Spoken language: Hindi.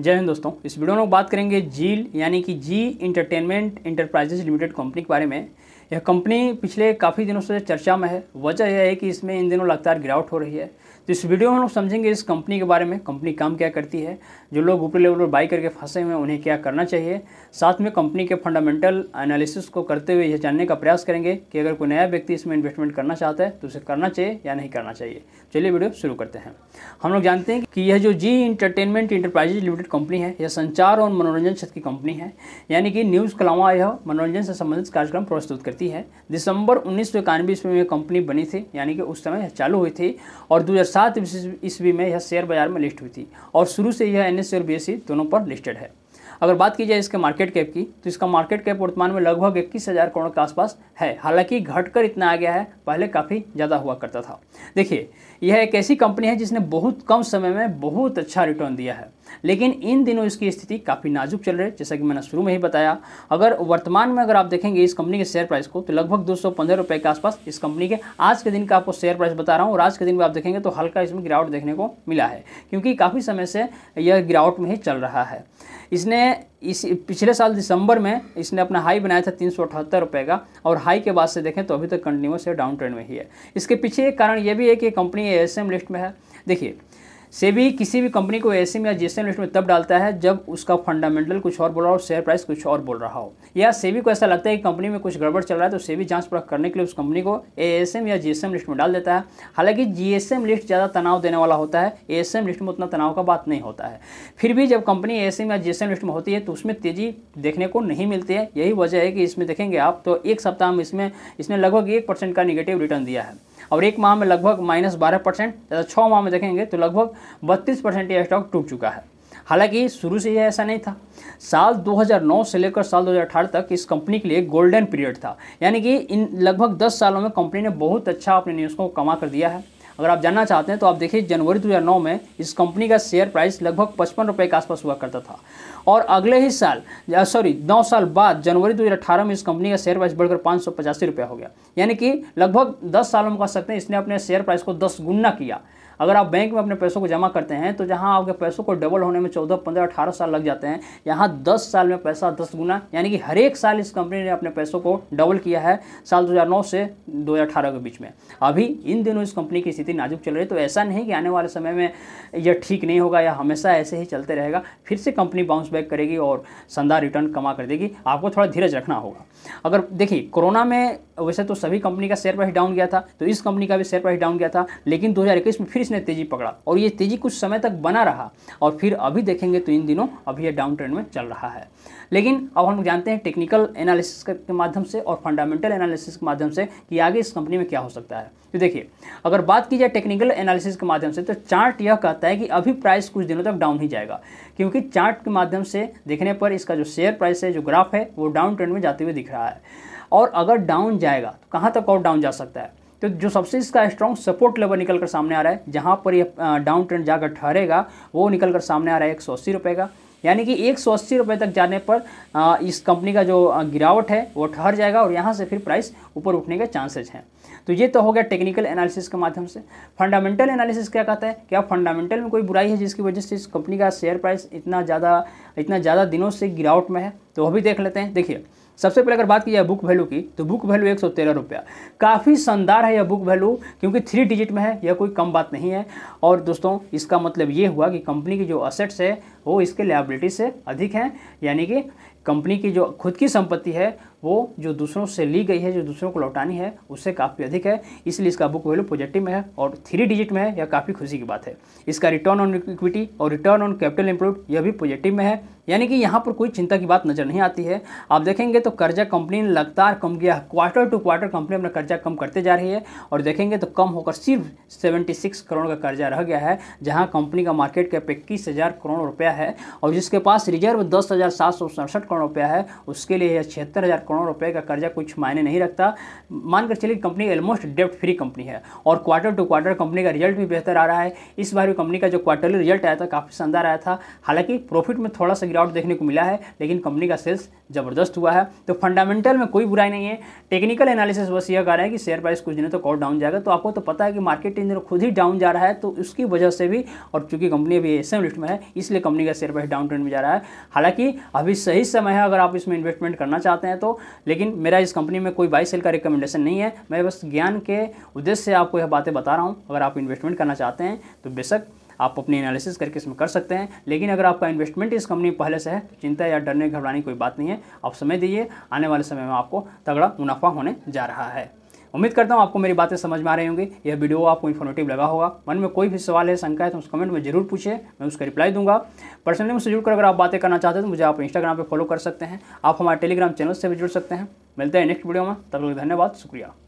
जय हिंद दोस्तों इस वीडियो में हम बात करेंगे जील यानी कि Zee Entertainment Enterprises Limited company के बारे में यह कंपनी पिछले काफ़ी दिनों से चर्चा में है वजह यह है कि इसमें इन दिनों लगातार गिरावट हो रही है तो इस वीडियो में हम लोग समझेंगे इस कंपनी के बारे में कंपनी काम क्या करती है जो लोग ऊपर लेवल पर बाई करके फंसे हुए हैं उन्हें क्या करना चाहिए साथ में कंपनी के फंडामेंटल एनालिसिस को करते हुए यह जानने का प्रयास करेंगे कि अगर कोई नया व्यक्ति इसमें इन्वेस्टमेंट करना चाहता है तो उसे करना चाहिए या नहीं करना चाहिए चलिए वीडियो शुरू करते हैं हम लोग जानते हैं कि यह जो Zee Entertainment Enterprises Limited company है यह संचार और मनोरंजन क्षेत्र की कंपनी है यानी कि न्यूज़ के अलावा यह मनोरंजन से संबंधित कार्यक्रम प्रस्तुत करती करती है दिसंबर उन्नीस सौ इक्यानवे ईस्वी में कंपनी बनी थी यानी कि उस समय चालू हुई थी और दो हज़ार सात ईस्वी में यह शेयर बाजार में लिस्ट हुई थी और शुरू से यह एन एस और बी दोनों पर लिस्टेड है अगर बात की जाए इसके मार्केट कैप की तो इसका मार्केट कैप वर्तमान में लगभग इक्कीस हज़ार करोड़ के आसपास है हालांकि घटकर इतना आ गया है पहले काफ़ी ज़्यादा हुआ करता था देखिए यह एक ऐसी कंपनी है जिसने बहुत कम समय में बहुत अच्छा रिटर्न दिया है लेकिन इन दिनों इसकी स्थिति काफ़ी नाजुक चल रही है जैसा कि मैंने शुरू में ही बताया अगर वर्तमान में अगर आप देखेंगे इस कंपनी के शेयर प्राइस को तो लगभग दो सौ के आसपास इस कंपनी के आज के दिन का आपको शेयर प्राइस बता रहा हूँ और आज के दिन में आप देखेंगे तो हल्का इसमें गिरावट देखने को मिला है क्योंकि काफ़ी समय से यह गिरावट में ही चल रहा है इसने इस पिछले साल दिसंबर में इसने अपना हाई बनाया था तीन रुपए का और हाई के बाद से देखें तो अभी तक तो कंटिन्यूस है डाउन ट्रेंड में ही है इसके पीछे एक कारण यह भी है कि कंपनी एस लिस्ट में है देखिए सेबी किसी भी कंपनी को एस या जी लिस्ट में तब डालता है जब उसका फंडामेंटल कुछ और बोल रहा हो शेयर प्राइस कुछ और बोल रहा हो या सेबी को ऐसा लगता है कि कंपनी में कुछ गड़बड़ चल रहा है तो सेबी जांच परख करने के लिए उस कंपनी को ए या जी लिस्ट में डाल देता है हालांकि जी लिस्ट ज़्यादा तनाव देने वाला होता है ए लिस्ट में उतना तनाव का बात नहीं होता है फिर भी जब कंपनी ए या जी लिस्ट में होती है तो उसमें तेज़ी देखने को नहीं मिलती है यही वजह है कि इसमें देखेंगे आप तो एक सप्ताह में इसमें इसने लगभग एक परसेंट का निगेटिव रिटर्न दिया है और एक माह में लगभग माइनस बारह परसेंट या छः माह में देखेंगे तो लगभग बत्तीस परसेंट यह स्टॉक टूट चुका है हालांकि शुरू से यह ऐसा नहीं था साल 2009 से लेकर साल 2018 तक इस कंपनी के लिए गोल्डन पीरियड था यानी कि इन लगभग 10 सालों में कंपनी ने बहुत अच्छा अपने निवेशकों को कमा कर दिया है अगर आप जानना चाहते हैं तो आप देखिए जनवरी 2009 में इस कंपनी का शेयर प्राइस लगभग पचपन रुपये के आसपास हुआ करता था और अगले ही साल सॉरी नौ साल बाद जनवरी 2018 में इस कंपनी का शेयर प्राइस बढ़कर पाँच सौ पचासी रुपये हो गया यानी कि लगभग दस सालों में कह सकते हैं इसने अपने शेयर प्राइस को दस गुना किया अगर आप बैंक में अपने पैसों को जमा करते हैं तो जहाँ आपके पैसों को डबल होने में चौदह पंद्रह अठारह साल लग जाते हैं यहाँ दस साल में पैसा दस गुना यानी कि हर एक साल इस कंपनी ने अपने पैसों को डबल किया है साल 2009 से 2018 के बीच में अभी इन दिनों इस कंपनी की स्थिति नाजुक चल रही है तो ऐसा नहीं कि आने वाले समय में यह ठीक नहीं होगा या हमेशा ऐसे ही चलते रहेगा फिर से कंपनी बाउंस बैक करेगी और शानदार रिटर्न कमा कर देगी आपको थोड़ा धीरज रखना होगा अगर देखिए कोरोना में वैसे तो सभी कंपनी का शेयर प्राइस डाउन गया था तो इस कंपनी का भी शेयर प्राइस डाउन गया था लेकिन दो में फिर इसने तेजी पकड़ा और ये तेजी कुछ समय तक बना रहा और फिर अभी देखेंगे तो इन दिनों अभी यह डाउन ट्रेंड में चल रहा है लेकिन अब हम जानते हैं टेक्निकल एनालिसिस के माध्यम से और फंडामेंटल एनालिसिस के माध्यम से कि आगे इस कंपनी में क्या हो सकता है तो देखिए अगर बात की जाए टेक्निकल एनालिसिस के माध्यम से तो चार्ट यह कहता है कि अभी प्राइस कुछ दिनों तक डाउन ही जाएगा क्योंकि चार्ट के माध्यम से देखने पर इसका जो शेयर प्राइस है जो ग्राफ है वो डाउन ट्रेंड में जाते हुए दिख रहा है और अगर डाउन जाएगा तो कहाँ तक और डाउन जा सकता है तो जो सबसे इसका स्ट्रॉन्ग सपोर्ट लेवल निकल कर सामने आ रहा है जहाँ पर ये डाउन ट्रेंड जाकर ठहरेगा वो निकल कर सामने आ रहा है एक सौ अस्सी रुपये का यानी कि एक सौ अस्सी तक जाने पर इस कंपनी का जो गिरावट है वो ठहर जाएगा और यहाँ से फिर प्राइस ऊपर उठने के चांसेज हैं तो ये तो हो गया टेक्निकल एनालिसिस के माध्यम से फंडामेंटल एनालिसिस क्या कहता है क्या फंडामेंटल में कोई बुराई है जिसकी वजह से इस कंपनी का शेयर प्राइस इतना ज़्यादा इतना ज़्यादा दिनों से गिरावट में है तो वह भी देख लेते हैं देखिए सबसे पहले अगर बात की जाए बुक वैल्यू की तो बुक वैल्यू एक सौ तेरह रुपया काफ़ी शानदार है यह बुक वैल्यू क्योंकि थ्री डिजिट में है यह कोई कम बात नहीं है और दोस्तों इसका मतलब ये हुआ कि कंपनी की जो असेट्स है वो इसके लाइबिलिटी से अधिक हैं यानी कि कंपनी की जो खुद की संपत्ति है वो जो दूसरों से ली गई है जो दूसरों को लौटानी है उससे काफ़ी अधिक है इसलिए इसका बुक वैल्यू पॉजिटिव में है और थ्री डिजिट में है यह काफ़ी खुशी की बात है इसका रिटर्न ऑन इक्विटी और रिटर्न ऑन कैपिटल एम्प्लॉयड यह भी पॉजिटिव में है यानी कि यहाँ पर कोई चिंता की बात नज़र नहीं आती है आप देखेंगे तो कर्जा कंपनी ने लगातार कम किया है क्वार्टर टू क्वार्टर कंपनी अपना कर्जा कम करते जा रही है और देखेंगे तो कम होकर सिर्फ 76 करोड़ का कर्जा रह गया है जहाँ कंपनी का मार्केट कैप इक्कीस हज़ार करोड़ रुपया है और जिसके पास रिजर्व दस हज़ार सात सौ सड़सठ करोड़ रुपया है उसके लिए यह छिहत्तर हज़ार करोड़ रुपए का कर्जा कुछ मायने नहीं रखता मानकर चलिए कंपनी ऑलमोस्ट डेप्ट फ्री कंपनी है और क्वार्टर टू क्वार्टर कंपनी का रिजल्ट भी बेहतर आ रहा है इस बार भी कंपनी का जो क्वार्टरली रिजल्ट आया था काफ़ी शानदार आया था हालांकि प्रॉफिट में थोड़ा सा गिरावट देखने को मिला है लेकिन कंपनी का सेल्स ज़बरदस्त हुआ है तो फंडामेंटल में कोई बुराई नहीं है टेक्निकल एनालिसिस बस यह कह रहा है कि शेयर प्राइस कुछ दिनों तक तो और डाउन जाएगा तो आपको तो पता है कि मार्केट इन दिनों खुद ही डाउन जा रहा है तो उसकी वजह से भी और चूंकि कंपनी अभी एस लिस्ट में है इसलिए कंपनी का शेयर प्राइस डाउन ट्रेंड में जा रहा है हालांकि अभी सही समय है अगर आप इसमें इन्वेस्टमेंट करना चाहते हैं तो लेकिन मेरा इस कंपनी में कोई बाई सेल का रिकमेंडेशन नहीं है मैं बस ज्ञान के उद्देश्य से आपको यह बातें बता रहा हूँ अगर आप इन्वेस्टमेंट करना चाहते हैं तो बेशक आप अपनी एनालिसिस करके इसमें कर सकते हैं लेकिन अगर आपका इन्वेस्टमेंट इस कंपनी पहले से है तो चिंता या डरने घबराने की कोई बात नहीं है आप समय दीजिए आने वाले समय में आपको तगड़ा मुनाफा होने जा रहा है उम्मीद करता हूँ आपको मेरी बातें समझ में आ रही होंगी यह वीडियो आपको इन्फॉर्मेटिव लगा होगा मन में कोई भी सवाल है शंका है तो उस कमेंट में जरूर पूछे मैं उसका रिप्लाई दूंगा पर्सनली मुझसे जुड़कर अगर आप बातें करना चाहते हैं तो मुझे आप इंस्टाग्राम पर फॉलो कर सकते हैं आप हमारे टेलीग्राम चैनल से भी जुड़ सकते हैं मिलते हैं नेक्स्ट वीडियो में तब तक धन्यवाद शुक्रिया